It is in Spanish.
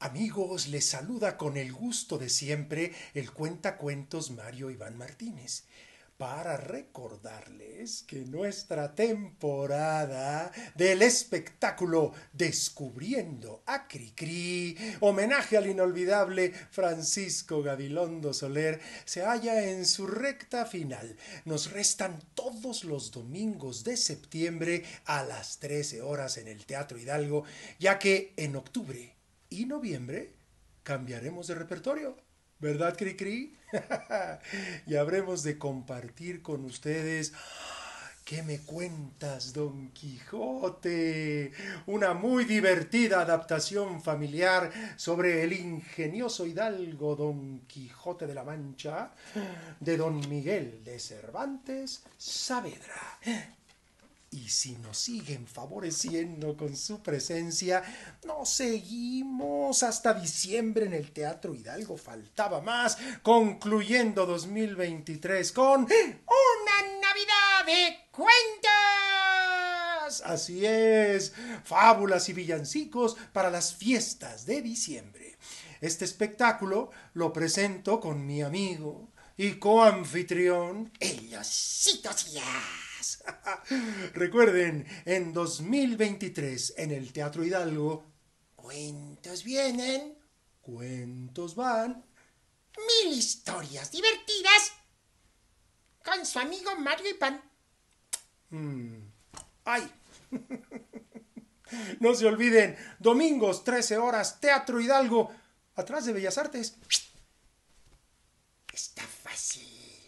Amigos, les saluda con el gusto de siempre el cuentacuentos Mario Iván Martínez para recordarles que nuestra temporada del espectáculo Descubriendo a Cricri, homenaje al inolvidable Francisco Gabilondo Soler, se halla en su recta final. Nos restan todos los domingos de septiembre a las 13 horas en el Teatro Hidalgo, ya que en octubre y noviembre cambiaremos de repertorio. ¿Verdad, cri cri? y habremos de compartir con ustedes. Ah, ¿Qué me cuentas, Don Quijote? Una muy divertida adaptación familiar sobre el ingenioso hidalgo Don Quijote de la Mancha de Don Miguel de Cervantes Saavedra y si nos siguen favoreciendo con su presencia, nos seguimos hasta diciembre en el Teatro Hidalgo. Faltaba más, concluyendo 2023 con una Navidad de cuentas. Así es, fábulas y villancicos para las fiestas de diciembre. Este espectáculo lo presento con mi amigo y coanfitrión, El Osito Recuerden, en 2023, en el Teatro Hidalgo, cuentos vienen, cuentos van, mil historias divertidas con su amigo Mario y Pan. Mm. ¡Ay! no se olviden, domingos 13 horas, Teatro Hidalgo, atrás de Bellas Artes. Está fácil.